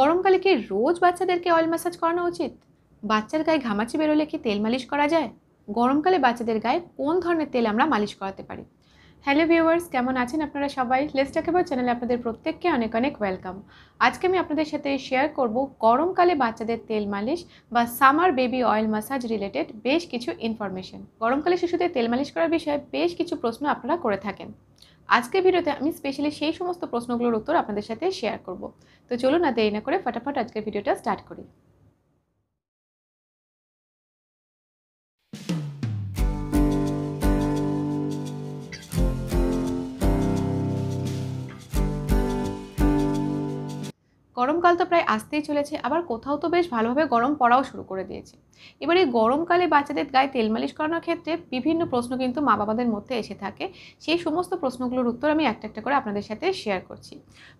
গরমকালে কি রোজ বাচ্চাদেরকে অয়েল ম্যাসাজ করানো উচিত বাচ্চার গায়ে ঘামাচি বেরোলে কি তেল মালিশ করা যায় গরমকালে বাচ্চাদের গায়ে কোন ধরনের তেল আমরা মালিশ করাতে পারি হ্যালো ভিউয়ার্স কেমন আছেন আপনারা সবাই লেস্টা কেবল চ্যানেলে আপনাদের প্রত্যেককে অনেক অনেক ওয়েলকাম আজকে আমি আপনাদের সাথে শেয়ার করব গরমকালে বাচ্চাদের তেল মালিশ বা summer baby oil massage related বেশ কিছু ইনফরমেশন গরমকালে শিশুদের তেল মালিশ করার বিষয়ে বেশ কিছু প্রশ্ন আপনারা করে থাকেন আজকের ভিডিওতে আমি স্পেশালি সেই সমস্ত প্রশ্নগুলোর উত্তর আপনাদের সাথে শেয়ার করব তো চলুন না দেরি না করে ফটাফট আজকের ভিডিওটা স্টার্ট করি গরমকাল তো প্রায় আসতেই চলেছে আবার কোথাও তো বেশ ভালোভাবে গরম পড়াও শুরু করে দিয়েছে এবার এই গরমকালে বাচ্চাদের গায়ে তেল মালিশ করানোর ক্ষেত্রে বিভিন্ন প্রশ্ন কিন্তু মা বাবাদের মধ্যে এসে থাকে সেই সমস্ত প্রশ্নগুলোর উত্তর আমি একটা একটা করে আপনাদের সাথে শেয়ার করছি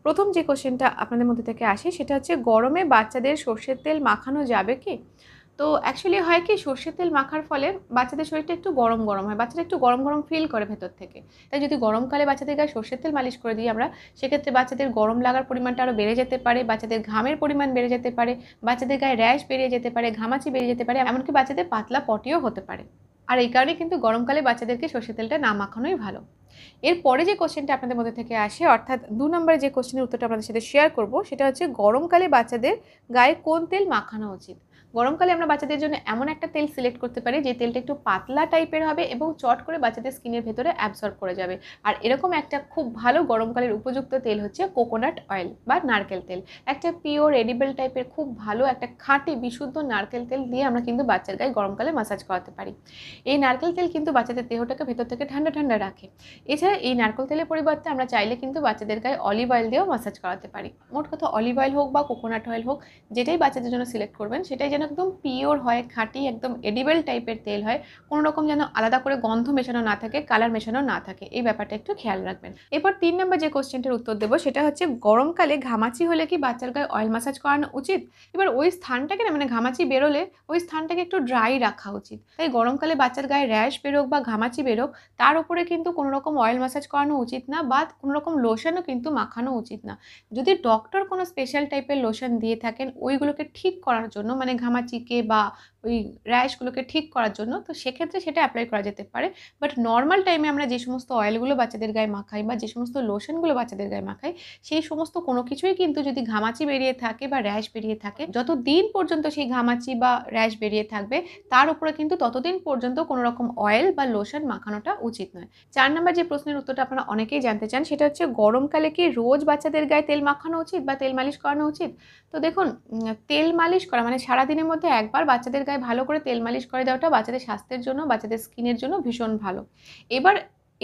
প্রথম যে কোশ্চেনটা আপনাদের মধ্যে থেকে আসে সেটা হচ্ছে গরমে বাচ্চাদের সর্ষের তেল মাখানো যাবে কি তো অ্যাকচুয়ালি হয় কি সর্ষের তেল মাখার ফলে বাচ্চাদের শরীরটা একটু গরম গরম হয় বাচ্চারা একটু গরম গরম ফিল করে ভেতর থেকে তাই যদি গরমকালে বাচ্চাদের গায়ে সর্ষের তেল মালিশ করে দিই আমরা সেক্ষেত্রে বাচ্চাদের গরম লাগার পরিমাণটা আরও বেড়ে যেতে পারে বাচ্চাদের ঘামের পরিমাণ বেড়ে যেতে পারে বাচ্চাদের গায়ে র্যাশ বেড়ে যেতে পারে ঘামাচি বেড়ে যেতে পারে এমনকি বাচ্চাদের পাতলা পটিও হতে পারে আর এই কারণে কিন্তু গরমকালে বাচ্চাদেরকে সর্ষের তেলটা না মাখানোই ভালো এরপরে যে কোশ্চেনটা আপনাদের মধ্যে থেকে আসে অর্থাৎ দু নম্বরে যে কোশ্চেনের উত্তরটা আপনাদের সাথে শেয়ার করব সেটা হচ্ছে গরমকালে বাচ্চাদের গায়ে কোন তেল মাখানো উচিত গরমকালে আমরা বাচ্চাদের জন্য এমন একটা তেল সিলেক্ট করতে পারি যে তেলটা একটু পাতলা টাইপের হবে এবং চট করে বাচ্চাদের স্কিনের ভেতরে অ্যাবসর্ব করে যাবে আর এরকম একটা খুব ভালো গরমকালের উপযুক্ত তেল হচ্ছে কোকোনাট অয়েল বা নারকেল তেল একটা পিওর এডিবেল টাইপের খুব ভালো একটা খাঁটি বিশুদ্ধ নারকেল তেল দিয়ে আমরা কিন্তু বাচ্চার গায়ে গরমকালে মাসাজ করাতে পারি এই নারকেল তেল কিন্তু বাচ্চাদের দেহটাকে ভেতর থেকে ঠান্ডা ঠান্ডা রাখে এছাড়া এই নারকেল তেলের পরিবর্তে আমরা চাইলে কিন্তু বাচ্চাদের গায়ে অলিভ অয়েল দিয়েও মাসাজ করাতে পারি মোট কথা অলিভ অয়েল হোক বা কোকোনাট অয়েল হোক যেটাই বাচ্চাদের জন্য সিলেক্ট করবেন সেটাই যেন একদম পিওর হয় খাঁটি একদম এডিবেল টাইপের তেল হয় কোনো রকম যেন আলাদা করে গন্ধ মেশানো না থাকে কালার মেশানো না থাকে এই ব্যাপারটা একটু খেয়াল রাখবেন এরপর তিন নম্বর যে কোশ্চেনটার উত্তর দেবো সেটা হচ্ছে গরমকালে ঘামাচি হলে কি বাচ্চার গায়ে অয়েল মাসাজ করানো উচিত এবার ওই স্থানটাকে না মানে ঘামাচি বেরোলে ওই স্থানটাকে একটু ড্রাই রাখা উচিত তাই গরমকালে বাচ্চার গায়ে র্যাশ বেরোক বা ঘামাচি বেরোক তার উপরে কিন্তু কোনো রকম অয়েল মাসাজ করানো উচিত না বা কোনো রকম লোশনও কিন্তু মাখানো উচিত না যদি ডক্টর কোনো স্পেশাল টাইপের লোশন দিয়ে থাকেন ওইগুলোকে ঠিক করার জন্য মানে ঘামা চামাচিকে বা ওই র্যাশগুলোকে ঠিক করার জন্য তো সেক্ষেত্রে সেটা অ্যাপ্লাই করা যেতে পারে বাট নর্মাল টাইমে আমরা যে সমস্ত অয়েলগুলো বাচ্চাদের গায়ে মাখাই বা যে সমস্ত লোশনগুলো বাচ্চাদের গায়ে মাখাই সেই সমস্ত কোনো কিছুই কিন্তু যদি ঘামাচি বেরিয়ে থাকে বা র্যাশ বেরিয়ে থাকে যত দিন পর্যন্ত সেই ঘামাচি বা র্যাশ বেরিয়ে থাকবে তার উপরে কিন্তু ততদিন পর্যন্ত কোনো রকম অয়েল বা লোশন মাখানোটা উচিত নয় চার নাম্বার যে প্রশ্নের উত্তরটা আপনারা অনেকেই জানতে চান সেটা হচ্ছে গরমকালে কি রোজ বাচ্চাদের গায়ে তেল মাখানো উচিত বা তেল মালিশ করানো উচিত তো দেখুন তেল মালিশ করা মানে সারাদিনের মধ্যে একবার বাচ্চাদের গায়ে গায়ে ভালো করে তেল মালিশ করে দেওয়াটা বাচ্চাদের স্বাস্থ্যের জন্য বাচ্চাদের স্কিনের জন্য ভীষণ ভালো এবার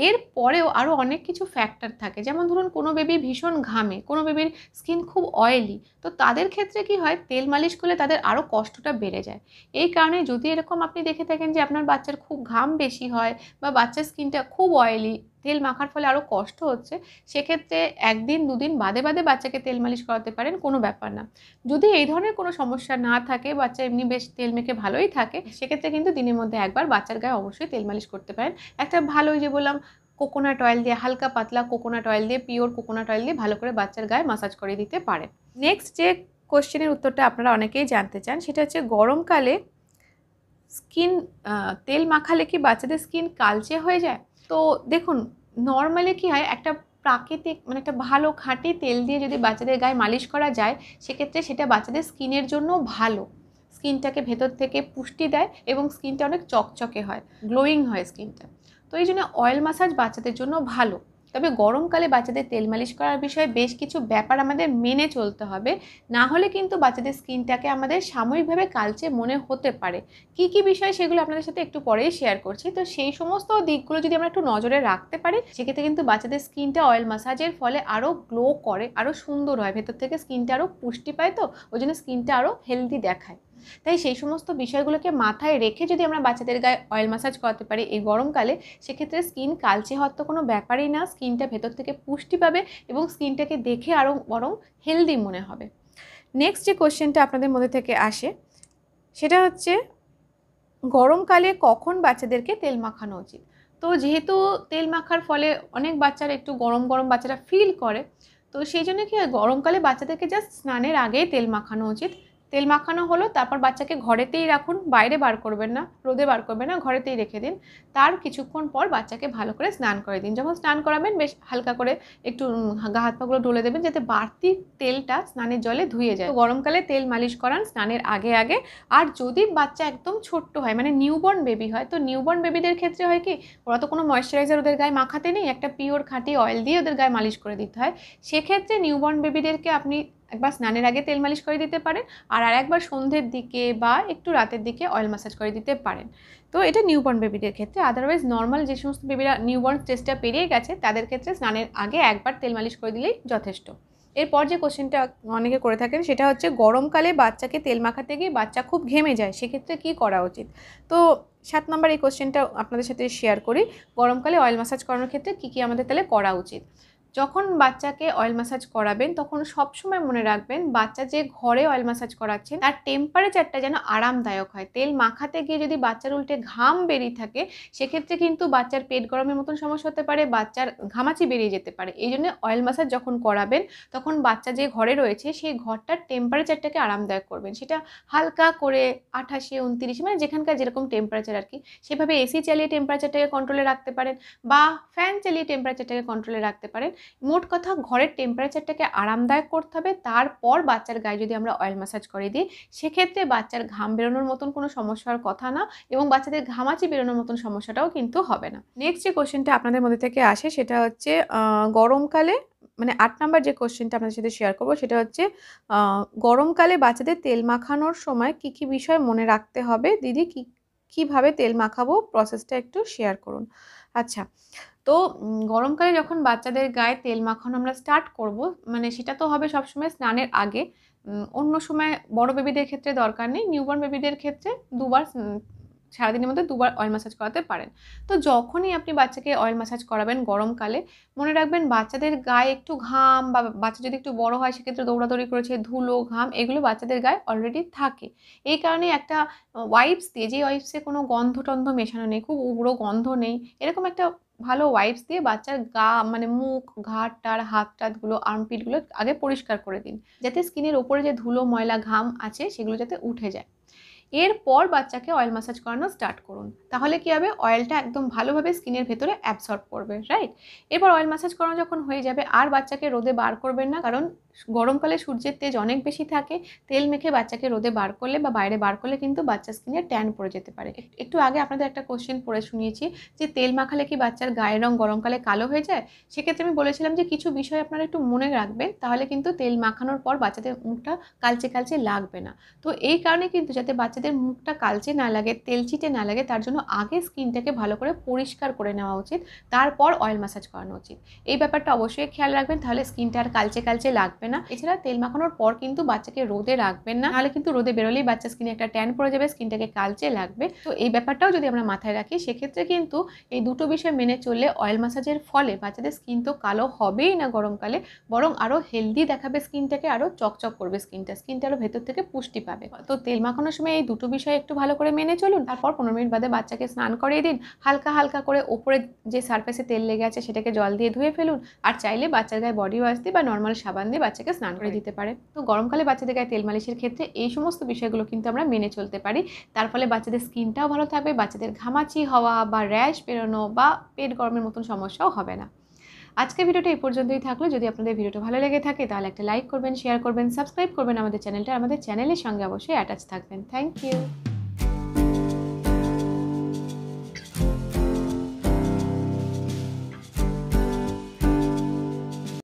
এর পরেও আরও অনেক কিছু ফ্যাক্টর থাকে যেমন ধরুন কোনো বেবি ভীষণ ঘামে কোনো বেবির স্কিন খুব অয়েলি তো তাদের ক্ষেত্রে কি হয় তেল মালিশ করলে তাদের আরও কষ্টটা বেড়ে যায় এই কারণে যদি এরকম আপনি দেখে থাকেন যে আপনার বাচ্চার খুব ঘাম বেশি হয় বা বাচ্চার স্কিনটা খুব অয়েলি তেল মাখার ফলে আরও কষ্ট হচ্ছে সেক্ষেত্রে একদিন দুদিন বাদে বাদে বাচ্চাকে তেল মালিশ করাতে পারেন কোনো ব্যাপার না যদি এই ধরনের কোনো সমস্যা না থাকে বাচ্চা এমনি বেশ তেল মেখে ভালোই থাকে সেক্ষেত্রে কিন্তু দিনের মধ্যে একবার বাচ্চার গায়ে অবশ্যই তেল মালিশ করতে পারেন একটা ভালোই যে বললাম কোকোনাট অয়েল দিয়ে হালকা পাতলা কোকোনাট অয়েল দিয়ে পিওর কোকোনাট অয়েল দিয়ে ভালো করে বাচ্চার গায়ে মাসাজ করে দিতে পারেন নেক্সট যে কোশ্চেনের উত্তরটা আপনারা অনেকেই জানতে চান সেটা হচ্ছে গরমকালে স্কিন তেল মাখালে কি বাচ্চাদের স্কিন কালচে হয়ে যায় তো দেখুন নর্মালি কী হয় একটা প্রাকৃতিক মানে একটা ভালো খাঁটি তেল দিয়ে যদি বাচ্চাদের গায়ে মালিশ করা যায় সেক্ষেত্রে সেটা বাচ্চাদের স্কিনের জন্য ভালো স্কিনটাকে ভেতর থেকে পুষ্টি দেয় এবং স্কিনটা অনেক চকচকে হয় গ্লোয়িং হয় স্কিনটা তো এই জন্য অয়েল মাসাজ বাচ্চাদের জন্য ভালো তবে গরমকালে বাচ্চাদের তেল মালিশ করার বিষয়ে বেশ কিছু ব্যাপার আমাদের মেনে চলতে হবে না হলে কিন্তু বাচ্চাদের স্কিনটাকে আমাদের সাময়িকভাবে কালচে মনে হতে পারে কি কি বিষয় সেগুলো আপনাদের সাথে একটু পরেই শেয়ার করছি তো সেই সমস্ত দিকগুলো যদি আমরা একটু নজরে রাখতে পারি সেক্ষেত্রে কিন্তু বাচ্চাদের স্কিনটা অয়েল মাসাজের ফলে আরও গ্লো করে আরও সুন্দর হয় ভেতর থেকে স্কিনটা আরও পুষ্টি পায় তো ওই জন্য স্কিনটা আরও হেলদি দেখায় তাই সেই সমস্ত বিষয়গুলোকে মাথায় রেখে যদি আমরা বাচ্চাদের গায়ে অয়েল ম্যাসাজ করাতে পারি এই গরমকালে সেক্ষেত্রে স্কিন কালচে হওয়ার তো কোনো ব্যাপারই না স্কিনটা ভেতর থেকে পুষ্টি পাবে এবং স্কিনটাকে দেখে আরও বরং হেলদি মনে হবে নেক্সট যে কোশ্চেনটা আপনাদের মধ্যে থেকে আসে সেটা হচ্ছে গরমকালে কখন বাচ্চাদেরকে তেল মাখানো উচিত তো যেহেতু তেল মাখার ফলে অনেক বাচ্চারা একটু গরম গরম বাচ্চারা ফিল করে তো সেই জন্য কি হয় গরমকালে বাচ্চাদেরকে জাস্ট স্নানের আগেই তেল মাখানো উচিত তেল মাখানো হলো তারপর বাচ্চাকে ঘরেতেই রাখুন বাইরে বার করবেন না রোদে বার করবেন না ঘরেতেই রেখে দিন তার কিছুক্ষণ পর বাচ্চাকে ভালো করে স্নান করে দিন যখন স্নান করাবেন বেশ হালকা করে একটু গা হাত পাগুলো ডলে দেবেন যাতে বাড়তি তেলটা স্নানের জলে ধুয়ে যায় গরমকালে তেল মালিশ করান স্নানের আগে আগে আর যদি বাচ্চা একদম ছোট্ট হয় মানে নিউবর্ন বেবি হয় তো নিউবর্ন বেবিদের ক্ষেত্রে হয় কি ওরা তো কোনো ময়শ্চারাইজার ওদের গায়ে মাখাতে নেই একটা পিওর খাঁটি অয়েল দিয়ে ওদের গায়ে মালিশ করে দিতে হয় সেক্ষেত্রে নিউবর্ন বেবিদেরকে আপনি একবার স্নানের আগে তেল মালিশ করে দিতে পারেন আর আর একবার সন্ধ্যের দিকে বা একটু রাতের দিকে অয়েল ম্যাসাজ করে দিতে পারেন তো এটা নিউবর্ন বেবিদের ক্ষেত্রে আদারওয়াইজ নর্মাল যে সমস্ত বেবিরা নিউবর্ন স্টেজটা পেরিয়ে গেছে তাদের ক্ষেত্রে স্নানের আগে একবার তেল মালিশ করে দিলেই যথেষ্ট এরপর যে কোশ্চেনটা অনেকে করে থাকেন সেটা হচ্ছে গরমকালে বাচ্চাকে তেল মাখাতে গিয়ে বাচ্চা খুব ঘেমে যায় সেক্ষেত্রে কি করা উচিত তো সাত নম্বর এই কোশ্চেনটা আপনাদের সাথে শেয়ার করি গরমকালে অয়েল ম্যাসাজ করানোর ক্ষেত্রে কী কী আমাদের তাহলে করা উচিত যখন বাচ্চাকে অয়েল ম্যাসাজ করাবেন তখন সবসময় মনে রাখবেন বাচ্চা যে ঘরে অয়েল ম্যাসাজ করাচ্ছেন তার টেম্পারেচারটা যেন আরামদায়ক হয় তেল মাখাতে গিয়ে যদি বাচ্চার উল্টে ঘাম বেরিয়ে থাকে সেক্ষেত্রে কিন্তু বাচ্চার পেট গরমের মতন সমস্যা হতে পারে বাচ্চার ঘামাচি বেরিয়ে যেতে পারে এই জন্য অয়েল ম্যাসাজ যখন করাবেন তখন বাচ্চা যে ঘরে রয়েছে সেই ঘরটার টেম্পারেচারটাকে আরামদায়ক করবেন সেটা হালকা করে আঠাশে উনতিরিশে মানে যেখানকার যেরকম টেম্পারেচার আর কি সেভাবে এসি চালিয়ে টেম্পারেচারটাকে কন্ট্রোলে রাখতে পারেন বা ফ্যান চালিয়ে টেম্পারেচারটাকে কন্ট্রোলে রাখতে পারেন মোট কথা ঘরের টেম্পারেচারটাকে আরামদায়ক করতে হবে তারপর বাচ্চার গায়ে যদি আমরা অয়েল ম্যাসাজ করে দিই সেক্ষেত্রে বাচ্চার ঘাম বেরোনোর মতন কোনো সমস্যার কথা না এবং বাচ্চাদের ঘামাচি বেরোনোর মতন সমস্যাটাও কিন্তু হবে না নেক্সট যে কোশ্চেনটা আপনাদের মধ্যে থেকে আসে সেটা হচ্ছে গরমকালে মানে আট নাম্বার যে কোশ্চেনটা আপনাদের সাথে শেয়ার করবো সেটা হচ্ছে গরমকালে বাচ্চাদের তেল মাখানোর সময় কি কি বিষয় মনে রাখতে হবে দিদি কি কীভাবে তেল মাখাবো প্রসেসটা একটু শেয়ার করুন আচ্ছা তো গরমকালে যখন বাচ্চাদের গায়ে তেল মাখানো আমরা স্টার্ট করব মানে সেটা তো হবে সবসময় স্নানের আগে অন্য সময় বড় বেবিদের ক্ষেত্রে দরকার নেই নিউবর্ন বেবিদের ক্ষেত্রে দুবার সারাদিনের মধ্যে দুবার অয়েল ম্যাসাজ করাতে পারেন তো যখনই আপনি বাচ্চাকে অয়েল ম্যাসাজ করাবেন গরমকালে মনে রাখবেন বাচ্চাদের গায়ে একটু ঘাম বা বাচ্চা যদি একটু বড় হয় সেক্ষেত্রে দৌড়াদৌড়ি করেছে ধুলো ঘাম এগুলো বাচ্চাদের গায়ে অলরেডি থাকে এই কারণে একটা ওয়াইপস দিয়ে যে ওয়াইপসে কোনো গন্ধ টন্ধ মেশানো নেই খুব উগ্র গন্ধ নেই এরকম একটা ভালো ওয়াইপস দিয়ে বাচ্চার গা মানে মুখ ঘাট টার হাত টাতগুলো আর্মপিটগুলো আগে পরিষ্কার করে দিন যাতে স্কিনের ওপরে যে ধুলো ময়লা ঘাম আছে সেগুলো যাতে উঠে যায় এরপর বাচ্চাকে অয়েল মাসাজ করানো স্টার্ট করুন তাহলে কি হবে অয়েলটা একদম ভালোভাবে স্কিনের ভেতরে অ্যাবসর্ব করবে রাইট এরপর অয়েল মাসাজ করানো যখন হয়ে যাবে আর বাচ্চাকে রোদে বার করবেন না কারণ গরমকালে সূর্যের তেজ অনেক বেশি থাকে তেল মেখে বাচ্চাকে রোদে বার করলে বা বাইরে বার করলে কিন্তু বাচ্চার স্কিনে ট্যান পড়ে যেতে পারে একটু আগে আপনাদের একটা কোশ্চেন পড়ে শুনিয়েছি যে তেল মাখালে কি বাচ্চার গায়ের রং গরমকালে কালো হয়ে যায় সেক্ষেত্রে আমি বলেছিলাম যে কিছু বিষয় আপনারা একটু মনে রাখবেন তাহলে কিন্তু তেল মাখানোর পর বাচ্চাদের মুখটা কালচে কালচে লাগবে না তো এই কারণে কিন্তু যাতে বাচ্চাদের মুখটা কালচে না লাগে তেল চিটে না লাগে তার জন্য আগে স্কিনটাকে ভালো করে পরিষ্কার করে নেওয়া উচিত তারপর অয়েল ম্যাসাজ করানো উচিত এই ব্যাপারটা অবশ্যই খেয়াল রাখবেন তাহলে স্কিনটা আর কালচে কালচে লাগবে থাকবে না এছাড়া তেল মাখানোর পর কিন্তু বাচ্চাকে রোদে রাখবেন না তাহলে কিন্তু রোদে বেরোলেই বাচ্চা স্কিনে একটা ট্যান পড়ে যাবে স্কিনটাকে কালচে লাগবে তো এই ব্যাপারটাও যদি আমরা মাথায় রাখি সেক্ষেত্রে কিন্তু এই দুটো বিষয় মেনে চললে অয়েল ম্যাসাজের ফলে বাচ্চাদের স্কিন তো কালো হবেই না গরমকালে বরং আরও হেলদি দেখাবে স্কিনটাকে আরও চকচক করবে স্কিনটা স্কিনটা আরও ভেতর থেকে পুষ্টি পাবে তো তেল মাখানোর সময় এই দুটো বিষয় একটু ভালো করে মেনে চলুন তারপর পনেরো মিনিট বাদে বাচ্চাকে স্নান করিয়ে দিন হালকা হালকা করে ওপরে যে সারফেসে তেল লেগে আছে সেটাকে জল দিয়ে ধুয়ে ফেলুন আর চাইলে বাচ্চার গায়ে বডি ওয়াশ দিয়ে বা নর্মাল সাবান দিয়ে বাচ্চাকে স্নান করে দিতে পারে তো গরমকালে বাচ্চাদের গায়ে তেল মালিশের ক্ষেত্রে এই সমস্ত বিষয়গুলো কিন্তু আমরা মেনে চলতে পারি তার ফলে বাচ্চাদের স্কিনটাও ভালো থাকবে বাচ্চাদের ঘামাচি হওয়া বা র্যাশ বেরোনো বা পেট গরমের মতন সমস্যাও হবে না আজকের ভিডিওটা এই পর্যন্তই থাকলো যদি আপনাদের ভিডিওটা ভালো লেগে থাকে তাহলে একটা লাইক করবেন শেয়ার করবেন সাবস্ক্রাইব করবেন আমাদের চ্যানেলটা আমাদের চ্যানেলের সঙ্গে অবশ্যই অ্যাটাচ থাকবেন থ্যাংক ইউ